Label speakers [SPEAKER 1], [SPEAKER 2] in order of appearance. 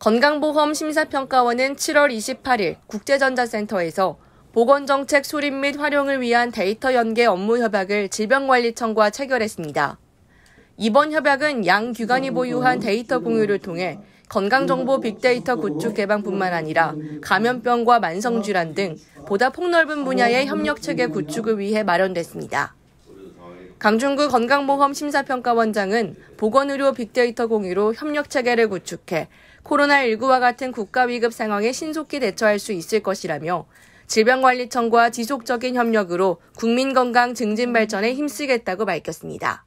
[SPEAKER 1] 건강보험심사평가원은 7월 28일 국제전자센터에서 보건정책 수립 및 활용을 위한 데이터 연계 업무 협약을 질병관리청과 체결했습니다. 이번 협약은 양 기관이 보유한 데이터 공유를 통해 건강정보 빅데이터 구축 개방뿐만 아니라 감염병과 만성질환 등 보다 폭넓은 분야의 협력체계 구축을 위해 마련됐습니다. 강중구 건강보험 심사평가원장은 보건의료 빅데이터 공유로 협력체계를 구축해 코로나19와 같은 국가위급 상황에 신속히 대처할 수 있을 것이라며 질병관리청과 지속적인 협력으로 국민 건강 증진 발전에 힘쓰겠다고 밝혔습니다.